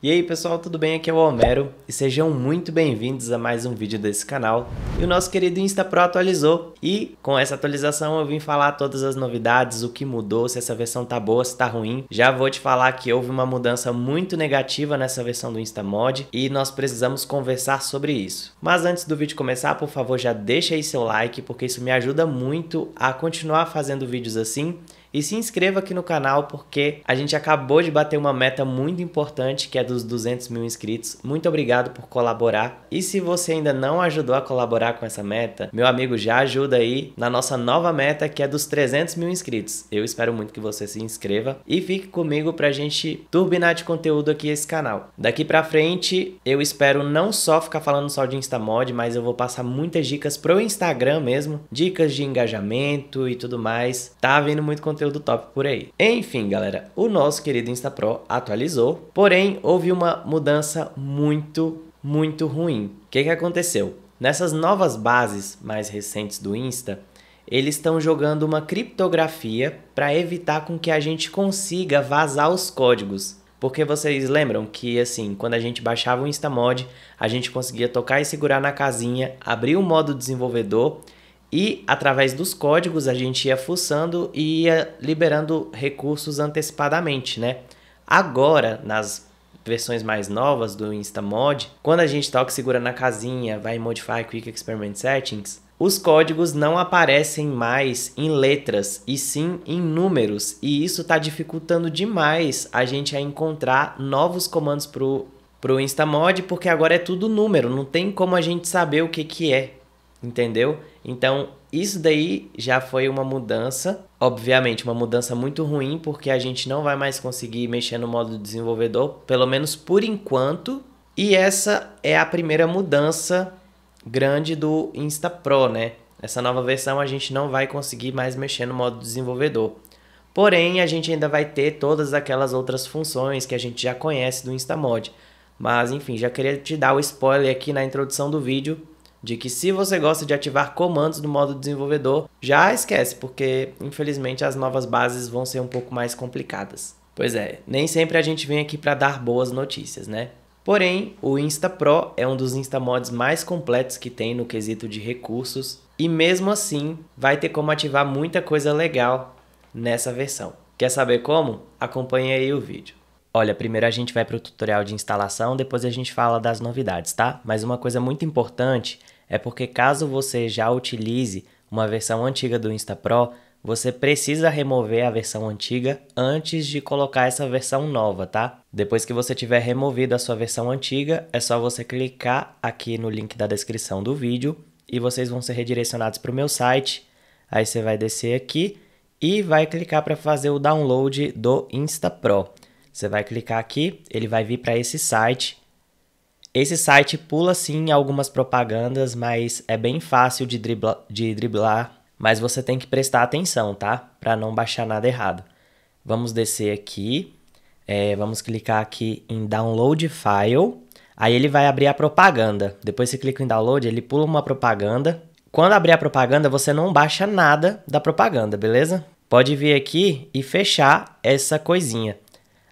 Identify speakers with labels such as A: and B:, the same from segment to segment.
A: E aí pessoal, tudo bem? Aqui é o Homero e sejam muito bem-vindos a mais um vídeo desse canal. E o nosso querido InstaPro atualizou e com essa atualização eu vim falar todas as novidades, o que mudou, se essa versão tá boa, se tá ruim. Já vou te falar que houve uma mudança muito negativa nessa versão do InstaMod e nós precisamos conversar sobre isso. Mas antes do vídeo começar, por favor já deixa aí seu like porque isso me ajuda muito a continuar fazendo vídeos assim e se inscreva aqui no canal porque a gente acabou de bater uma meta muito importante que é dos 200 mil inscritos. Muito obrigado por colaborar. E se você ainda não ajudou a colaborar com essa meta, meu amigo, já ajuda aí na nossa nova meta que é dos 300 mil inscritos. Eu espero muito que você se inscreva e fique comigo para a gente turbinar de conteúdo aqui esse canal. Daqui para frente, eu espero não só ficar falando só de Instamod, mas eu vou passar muitas dicas pro Instagram mesmo, dicas de engajamento e tudo mais. Tá vendo muito conteúdo conteúdo top por aí. Enfim, galera, o nosso querido InstaPro atualizou, porém houve uma mudança muito, muito ruim. O que, que aconteceu? Nessas novas bases mais recentes do Insta, eles estão jogando uma criptografia para evitar com que a gente consiga vazar os códigos. Porque vocês lembram que, assim, quando a gente baixava o InstaMod, a gente conseguia tocar e segurar na casinha, abrir o modo desenvolvedor e através dos códigos a gente ia fuçando e ia liberando recursos antecipadamente, né? Agora, nas versões mais novas do InstaMod, quando a gente toca tá segura na casinha, vai em Modify Quick Experiment Settings, os códigos não aparecem mais em letras, e sim em números, e isso está dificultando demais a gente a encontrar novos comandos para o InstaMod, porque agora é tudo número, não tem como a gente saber o que, que é entendeu? Então, isso daí já foi uma mudança, obviamente, uma mudança muito ruim, porque a gente não vai mais conseguir mexer no modo desenvolvedor, pelo menos por enquanto. E essa é a primeira mudança grande do Insta Pro, né? Essa nova versão a gente não vai conseguir mais mexer no modo desenvolvedor. Porém, a gente ainda vai ter todas aquelas outras funções que a gente já conhece do Instamod. Mas enfim, já queria te dar o spoiler aqui na introdução do vídeo de que se você gosta de ativar comandos no modo desenvolvedor, já esquece, porque infelizmente as novas bases vão ser um pouco mais complicadas. Pois é, nem sempre a gente vem aqui para dar boas notícias, né? Porém, o Insta Pro é um dos Insta Mods mais completos que tem no quesito de recursos e mesmo assim vai ter como ativar muita coisa legal nessa versão. Quer saber como? Acompanhe aí o vídeo. Olha, primeiro a gente vai para o tutorial de instalação, depois a gente fala das novidades, tá? Mas uma coisa muito importante é porque caso você já utilize uma versão antiga do InstaPro, você precisa remover a versão antiga antes de colocar essa versão nova, tá? Depois que você tiver removido a sua versão antiga, é só você clicar aqui no link da descrição do vídeo e vocês vão ser redirecionados para o meu site. Aí você vai descer aqui e vai clicar para fazer o download do InstaPro. Pro. Você vai clicar aqui, ele vai vir para esse site. Esse site pula sim algumas propagandas, mas é bem fácil de, dribla, de driblar, mas você tem que prestar atenção, tá? Para não baixar nada errado. Vamos descer aqui, é, vamos clicar aqui em Download File. Aí ele vai abrir a propaganda. Depois você clica em Download, ele pula uma propaganda. Quando abrir a propaganda, você não baixa nada da propaganda, beleza? Pode vir aqui e fechar essa coisinha.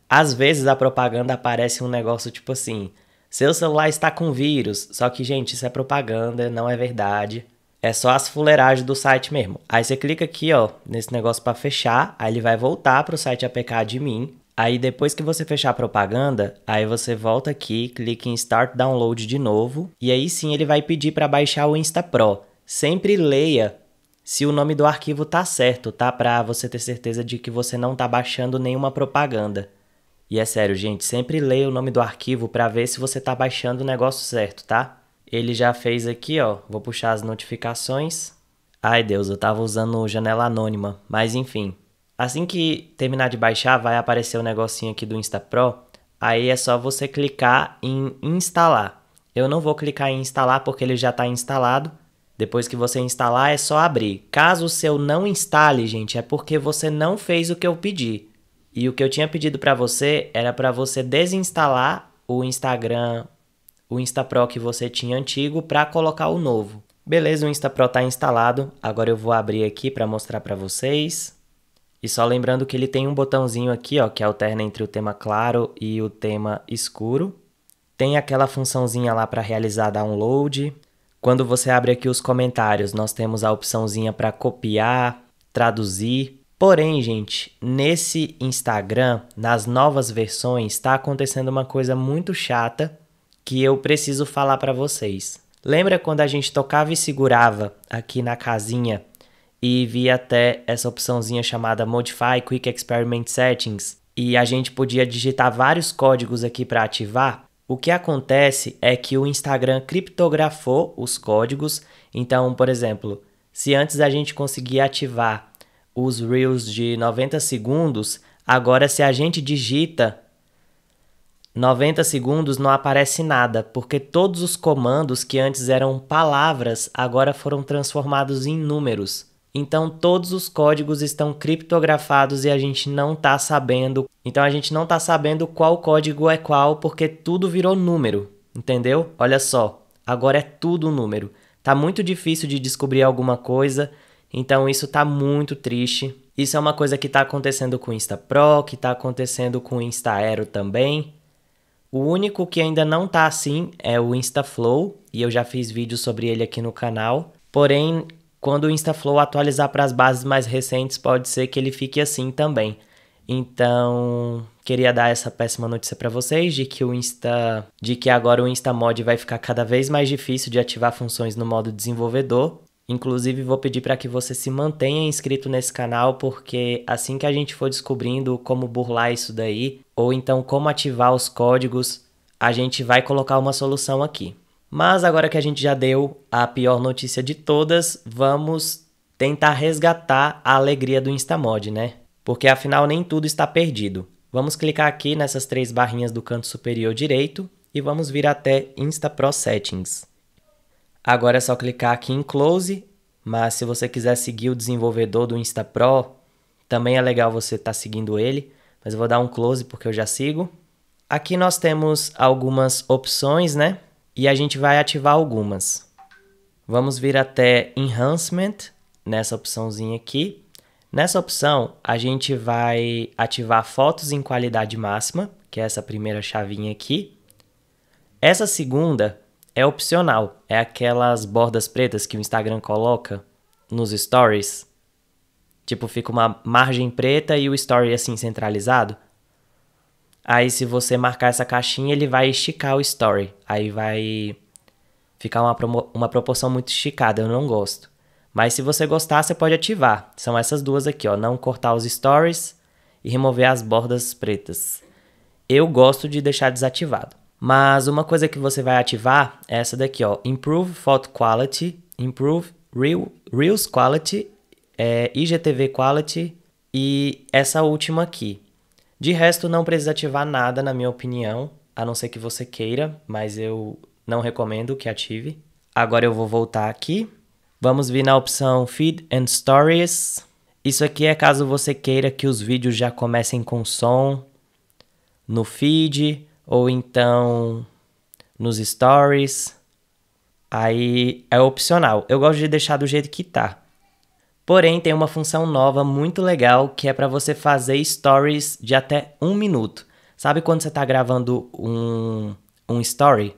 A: Às vezes a propaganda aparece um negócio tipo assim: seu celular está com vírus. Só que, gente, isso é propaganda, não é verdade. É só as fuleiragens do site mesmo. Aí você clica aqui, ó, nesse negócio para fechar. Aí ele vai voltar para o site APK Admin. Aí depois que você fechar a propaganda, aí você volta aqui, clica em Start Download de novo. E aí sim ele vai pedir para baixar o Insta Pro. Sempre leia se o nome do arquivo tá certo, tá? Para você ter certeza de que você não tá baixando nenhuma propaganda. E é sério, gente, sempre leia o nome do arquivo para ver se você está baixando o negócio certo, tá? Ele já fez aqui, ó. Vou puxar as notificações. Ai, Deus, eu tava usando janela anônima, mas enfim. Assim que terminar de baixar, vai aparecer o um negocinho aqui do Insta Pro. Aí é só você clicar em instalar. Eu não vou clicar em instalar porque ele já está instalado. Depois que você instalar, é só abrir. Caso o seu não instale, gente, é porque você não fez o que eu pedi. E o que eu tinha pedido para você era para você desinstalar o Instagram, o Instapro que você tinha antigo para colocar o novo. Beleza, o Instapro tá instalado. Agora eu vou abrir aqui para mostrar para vocês. E só lembrando que ele tem um botãozinho aqui, ó, que alterna entre o tema claro e o tema escuro. Tem aquela funçãozinha lá para realizar download. Quando você abre aqui os comentários, nós temos a opçãozinha para copiar, traduzir Porém, gente, nesse Instagram, nas novas versões, está acontecendo uma coisa muito chata que eu preciso falar para vocês. Lembra quando a gente tocava e segurava aqui na casinha e via até essa opçãozinha chamada Modify Quick Experiment Settings e a gente podia digitar vários códigos aqui para ativar? O que acontece é que o Instagram criptografou os códigos, então, por exemplo, se antes a gente conseguia ativar os Reels de 90 segundos, agora se a gente digita 90 segundos não aparece nada, porque todos os comandos que antes eram palavras agora foram transformados em números. Então todos os códigos estão criptografados e a gente não está sabendo. Então a gente não está sabendo qual código é qual porque tudo virou número, entendeu? Olha só, agora é tudo número. Tá muito difícil de descobrir alguma coisa. Então isso tá muito triste. Isso é uma coisa que tá acontecendo com o Insta Pro, que tá acontecendo com o Insta Aero também. O único que ainda não tá assim é o Insta Flow, e eu já fiz vídeo sobre ele aqui no canal. Porém, quando o InstaFlow atualizar para as bases mais recentes, pode ser que ele fique assim também. Então, queria dar essa péssima notícia para vocês de que o Insta, de que agora o InstaMod vai ficar cada vez mais difícil de ativar funções no modo desenvolvedor Inclusive, vou pedir para que você se mantenha inscrito nesse canal, porque assim que a gente for descobrindo como burlar isso daí, ou então como ativar os códigos, a gente vai colocar uma solução aqui. Mas agora que a gente já deu a pior notícia de todas, vamos tentar resgatar a alegria do Instamod, né? Porque afinal nem tudo está perdido. Vamos clicar aqui nessas três barrinhas do canto superior direito e vamos vir até Insta Pro Settings. Agora é só clicar aqui em Close, mas se você quiser seguir o desenvolvedor do InstaPro, também é legal você estar tá seguindo ele, mas eu vou dar um close porque eu já sigo. Aqui nós temos algumas opções, né? E a gente vai ativar algumas. Vamos vir até Enhancement, nessa opçãozinha aqui. Nessa opção, a gente vai ativar fotos em qualidade máxima, que é essa primeira chavinha aqui. Essa segunda é opcional. É aquelas bordas pretas que o Instagram coloca nos stories. Tipo, fica uma margem preta e o story assim centralizado. Aí se você marcar essa caixinha, ele vai esticar o story. Aí vai ficar uma, uma proporção muito esticada, eu não gosto. Mas se você gostar, você pode ativar. São essas duas aqui, ó, não cortar os stories e remover as bordas pretas. Eu gosto de deixar desativado. Mas uma coisa que você vai ativar é essa daqui, ó. Improve Photo Quality, Improve Reel, Reels Quality, é, IGTV Quality e essa última aqui. De resto, não precisa ativar nada, na minha opinião, a não ser que você queira, mas eu não recomendo que ative. Agora eu vou voltar aqui. Vamos vir na opção Feed and Stories. Isso aqui é caso você queira que os vídeos já comecem com som no feed ou então nos stories. Aí é opcional. Eu gosto de deixar do jeito que tá. Porém, tem uma função nova muito legal que é para você fazer stories de até um minuto. Sabe quando você está gravando um, um story?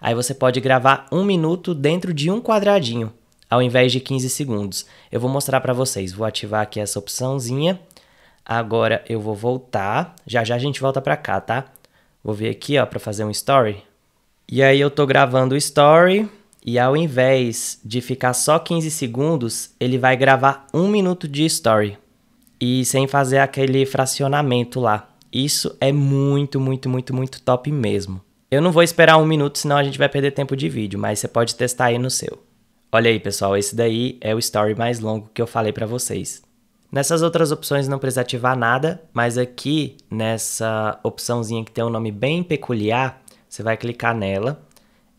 A: Aí você pode gravar um minuto dentro de um quadradinho, ao invés de 15 segundos. Eu vou mostrar para vocês. Vou ativar aqui essa opçãozinha. Agora eu vou voltar. Já já a gente volta para cá, tá? Vou vir aqui, ó, para fazer um story. E aí eu tô gravando o story e ao invés de ficar só 15 segundos, ele vai gravar um minuto de story. E sem fazer aquele fracionamento lá. Isso é muito, muito, muito, muito top mesmo. Eu não vou esperar um minuto, senão a gente vai perder tempo de vídeo, mas você pode testar aí no seu. Olha aí, pessoal, esse daí é o story mais longo que eu falei para vocês. Nessas outras opções não precisa ativar nada, mas aqui nessa opçãozinha que tem um nome bem peculiar, você vai clicar nela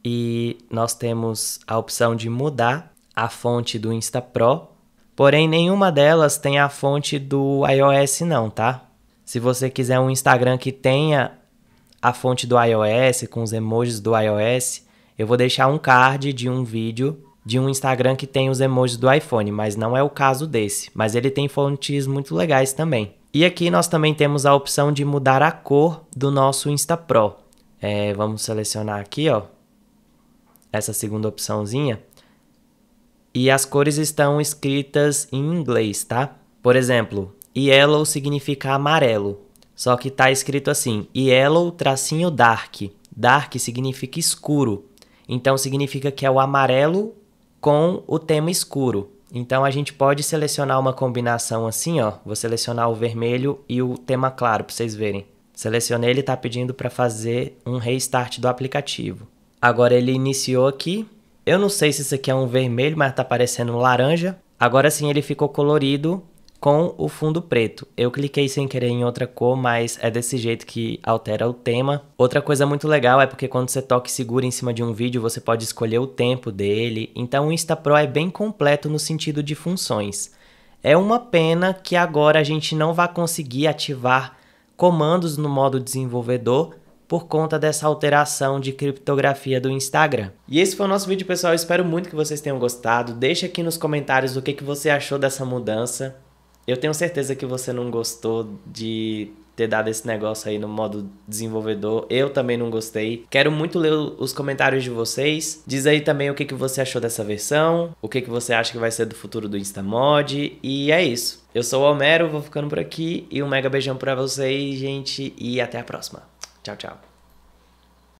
A: e nós temos a opção de mudar a fonte do Insta Pro, porém nenhuma delas tem a fonte do iOS não, tá? Se você quiser um Instagram que tenha a fonte do iOS com os emojis do iOS, eu vou deixar um card de um vídeo de um Instagram que tem os emojis do iPhone, mas não é o caso desse. Mas ele tem fontes muito legais também. E aqui nós também temos a opção de mudar a cor do nosso Insta Pro. É, vamos selecionar aqui, ó, essa segunda opçãozinha. E as cores estão escritas em inglês, tá? Por exemplo, yellow significa amarelo, só que tá escrito assim, yellow tracinho dark. Dark significa escuro, então significa que é o amarelo com o tema escuro. Então a gente pode selecionar uma combinação assim, ó. Vou selecionar o vermelho e o tema claro para vocês verem. Selecionei, ele está pedindo para fazer um restart do aplicativo. Agora ele iniciou aqui. Eu não sei se isso aqui é um vermelho, mas está parecendo um laranja. Agora sim ele ficou colorido com o fundo preto. Eu cliquei sem querer em outra cor, mas é desse jeito que altera o tema. Outra coisa muito legal é porque quando você toca e segura em cima de um vídeo, você pode escolher o tempo dele. Então o Insta Pro é bem completo no sentido de funções. É uma pena que agora a gente não vai conseguir ativar comandos no modo desenvolvedor por conta dessa alteração de criptografia do Instagram. E esse foi o nosso vídeo, pessoal. Eu espero muito que vocês tenham gostado. Deixa aqui nos comentários o que, que você achou dessa mudança. Eu tenho certeza que você não gostou de ter dado esse negócio aí no modo desenvolvedor. Eu também não gostei. Quero muito ler os comentários de vocês. Diz aí também o que, que você achou dessa versão, o que, que você acha que vai ser do futuro do Instamod. E é isso. Eu sou o Homero, vou ficando por aqui. E um mega beijão pra vocês, gente. E até a próxima. Tchau, tchau.